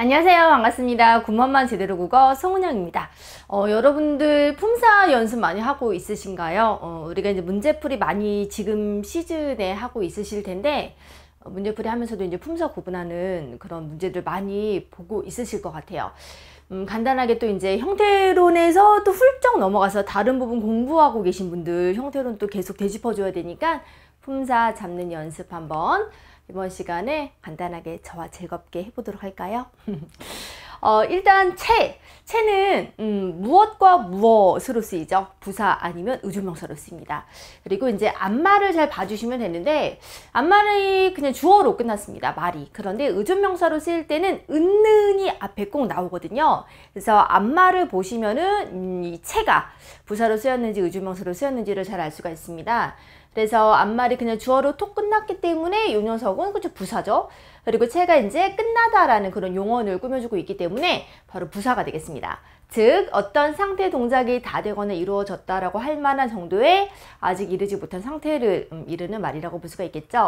안녕하세요 반갑습니다 군만만 제대로 국어 송은영입니다 어, 여러분들 품사 연습 많이 하고 있으신가요 어, 우리가 이제 문제풀이 많이 지금 시즌에 하고 있으실 텐데 어, 문제풀이 하면서도 이제 품사 구분하는 그런 문제들 많이 보고 있으실 것 같아요 음, 간단하게 또 이제 형태론에서 또 훌쩍 넘어가서 다른 부분 공부하고 계신 분들 형태론 또 계속 되짚어 줘야 되니까 품사 잡는 연습 한번 이번 시간에 간단하게 저와 즐겁게 해보도록 할까요? 어, 일단 채, 채는 음, 무엇과 무엇으로 쓰이죠? 부사 아니면 의조명사로 씁니다. 그리고 이제 안마를 잘 봐주시면 되는데 안마를 그냥 주어로 끝났습니다. 말이. 그런데 의조명사로 쓰일 때는 은근히 앞에 꼭 나오거든요. 그래서 안마를 보시면은 음, 이 채가 부사로 쓰였는지 의조명사로 쓰였는지를 잘 알 수가 있습니다. 그래서 앞말이 그냥 주어로 톡 끝났기 때문에 이 녀석은 그쵸 부사죠. 그리고 제가 이제 끝나다라는 그런 용언을 꾸며주고 있기 때문에 바로 부사가 되겠습니다. 즉 어떤 상태 동작이 다 되거나 이루어졌다라고 할 만한 정도의 아직 이르지 못한 상태를 음, 이르는 말이라고 볼 수가 있겠죠.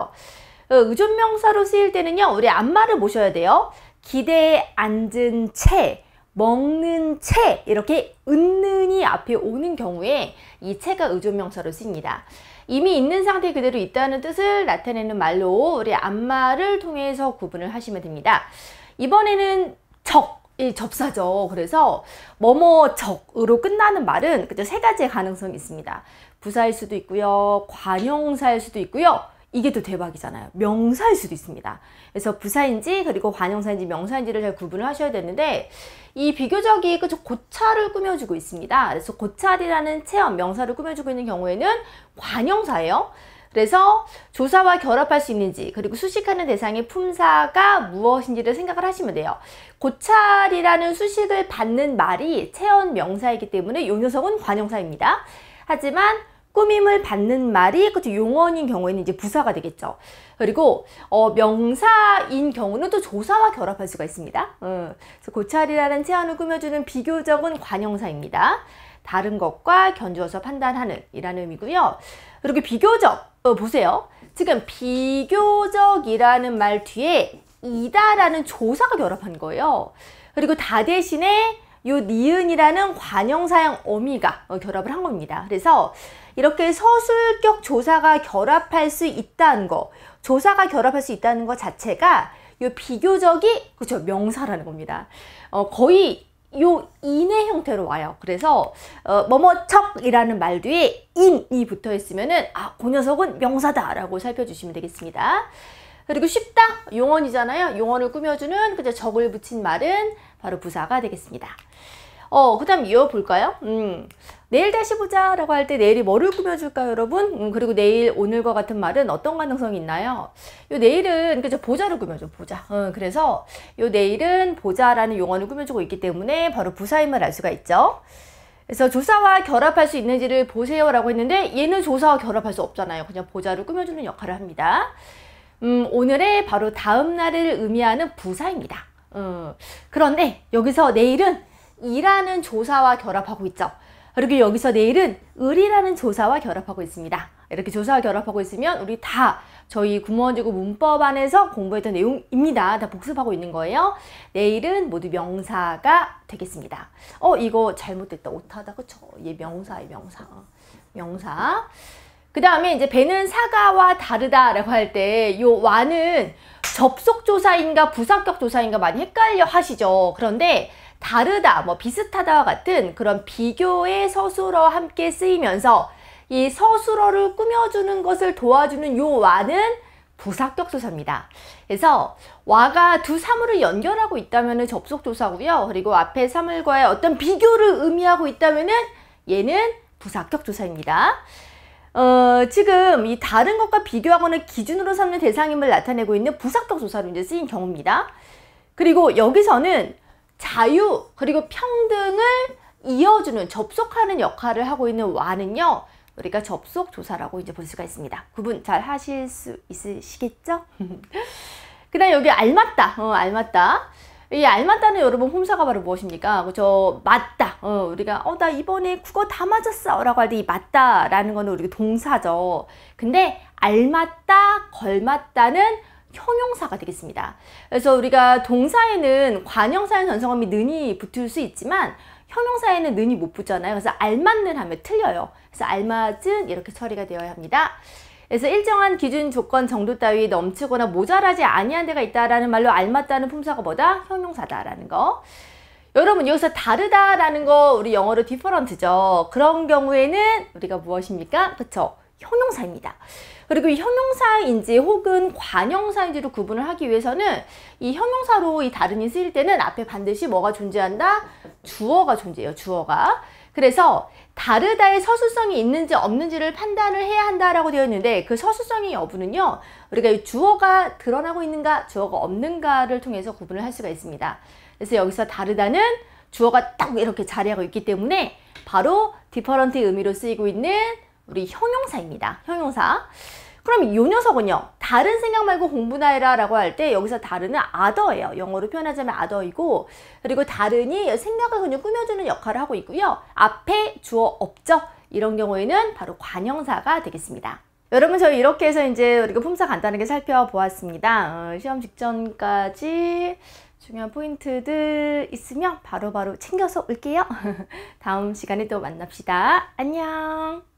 어, 의존명사로 쓰일 때는요. 우리 앞말을 모셔야 돼요. 기대에 앉은 채 먹는 채 이렇게 은는이 앞에 오는 경우에 이 채가 의존명사로 쓰입니다. 이미 있는 상태 그대로 있다는 뜻을 나타내는 말로 우리 안마를 통해서 구분을 하시면 됩니다. 이번에는 적. 이 접사죠. 그래서 뭐뭐 적으로 끝나는 말은 그저 세 가지의 가능성이 있습니다. 부사일 수도 있고요. 관용사일 수도 있고요. 이게 또 대박이잖아요. 명사일 수도 있습니다. 그래서 부사인지 그리고 관용사인지 명사인지를 잘 구분을 하셔야 되는데 이 비교적이 그저 고차를 꾸며주고 있습니다. 그래서 고찰이라는 체험 명사를 꾸며주고 있는 경우에는 관용사예요. 그래서 조사와 결합할 수 있는지 그리고 수식하는 대상의 품사가 무엇인지를 생각을 하시면 돼요. 고찰이라는 수식을 받는 말이 체언 명사이기 때문에 요 녀석은 관용사입니다. 하지만 꾸밈을 받는 말이 그쵸 용언인 경우에는 이제 부사가 되겠죠. 그리고 어, 명사인 경우는 또 조사와 결합할 수가 있습니다. 어, 고찰이라는 체안을 꾸며주는 비교적은 관형사입니다. 다른 것과 견주어서 판단하는 이라는 의미고요. 이렇게 비교적 어, 보세요. 지금 비교적이라는 말 뒤에 이다라는 조사가 결합한 거예요. 그리고 다 대신에 요 니은이라는 관형사형 어미가 어, 결합을 한 겁니다. 그래서 이렇게 서술격 조사가 결합할 수 있다는 거, 조사가 결합할 수 있다는 것 자체가 요 비교적이 그렇죠 명사라는 겁니다. 어, 거의 요 인의 형태로 와요. 그래서 어, 뭐뭐척이라는 말 뒤에 인이 붙어 있으면은 아그 녀석은 명사다라고 살펴주시면 되겠습니다. 그리고 쉽다 용언이잖아요. 용언을 꾸며주는 그저 적을 붙인 말은 바로 부사가 되겠습니다. 어, 그 다음 이어 볼까요? 음, 내일 다시 보자 라고 할 때 내일이 뭐를 꾸며줄까요, 여러분? 음, 그리고 내일, 오늘과 같은 말은 어떤 가능성이 있나요? 요 내일은, 그죠, 보자로 꾸며줘, 보자. 음, 그래서 요 내일은 보자라는 용어를 꾸며주고 있기 때문에 바로 부사임을 알 수가 있죠. 그래서 조사와 결합할 수 있는지를 보세요 라고 했는데 얘는 조사와 결합할 수 없잖아요. 그냥 보자로 꾸며주는 역할을 합니다. 음, 오늘의 바로 다음 날을 의미하는 부사입니다. 음, 그런데 여기서 내일은 이라는 조사와 결합하고 있죠. 그리고 여기서 내일은 을이라는 조사와 결합하고 있습니다. 이렇게 조사와 결합하고 있으면 우리 다 저희 구무원지구 문법 안에서 공부했던 내용입니다. 다 복습하고 있는 거예요. 내일은 모두 명사가 되겠습니다. 어 이거 잘못됐다. 오타다 그쵸? 얘 명사예요 명사. 명사. 그 다음에 이제 배는 사과와 다르다라고 할 때 요 와는 접속조사인가 부사격조사인가 많이 헷갈려 하시죠. 그런데 다르다, 뭐 비슷하다와 같은 그런 비교의 서술어 함께 쓰이면서 이 서술어를 꾸며주는 것을 도와주는 요 와는 부사격조사입니다. 그래서 와가 두 사물을 연결하고 있다면 접속조사고요. 그리고 앞에 사물과의 어떤 비교를 의미하고 있다면 얘는 부사격조사입니다. 어, 지금 이 다른 것과 비교하거나 기준으로 삼는 대상임을 나타내고 있는 부사적 조사로 이제 쓰인 경우입니다. 그리고 여기서는 자유 그리고 평등을 이어주는 접속하는 역할을 하고 있는 와는요. 우리가 접속 조사라고 이제 볼 수가 있습니다. 구분 잘 하실 수 있으시겠죠? 그다음 여기 알맞다. 어, 알맞다. 이 알맞다는 여러분 홈사가 바로 무엇입니까? 그죠? 뭐 맞다. 어, 우리가 어나 이번에 국어 다 맞았어 라고 할 때 이 맞다라는 거는 우리 동사죠. 근데 알맞다, 걸맞다는 형용사가 되겠습니다. 그래서 우리가 동사에는 관형사의 전성함이 는이 붙을 수 있지만 형용사에는 는이 못 붙잖아요. 그래서 알맞는 하면 틀려요. 그래서 알맞은 이렇게 처리가 되어야 합니다. 그래서 일정한 기준 조건 정도 따위 넘치거나 모자라지 아니한 데가 있다라는 말로 알맞다는 품사가 뭐다? 형용사다라는 거. 여러분 여기서 다르다라는 거 우리 영어로 different죠. 그런 경우에는 우리가 무엇입니까? 그쵸? 형용사입니다. 그리고 이 형용사인지 혹은 관형사인지로 구분을 하기 위해서는 이 형용사로 이 다른이 쓰일 때는 앞에 반드시 뭐가 존재한다? 주어가 존재해요. 주어가. 그래서 다르다의 서술성이 있는지 없는지를 판단을 해야 한다라고 되어 있는데 그서술성의 여부는요 우리가 주어가 드러나고 있는가 주어가 없는가를 통해서 구분을 할 수가 있습니다 그래서 여기서 다르다는 주어가 딱 이렇게 자리하고 있기 때문에 바로 디퍼런트 의미로 쓰이고 있는 우리 형용사입니다 형용사 그럼 요 녀석은요. 다른 생각 말고 공부나 해라 라고 할 때 여기서 다른은 아더예요. 영어로 표현하자면 아더이고 그리고 다른이 생각을 그냥 꾸며주는 역할을 하고 있고요. 앞에 주어 없죠. 이런 경우에는 바로 관형사가 되겠습니다. 여러분 저희 이렇게 해서 이제 우리가 품사 간단하게 살펴보았습니다. 어, 시험 직전까지 중요한 포인트들 있으면 바로바로 바로 챙겨서 올게요. 다음 시간에 또 만납시다. 안녕.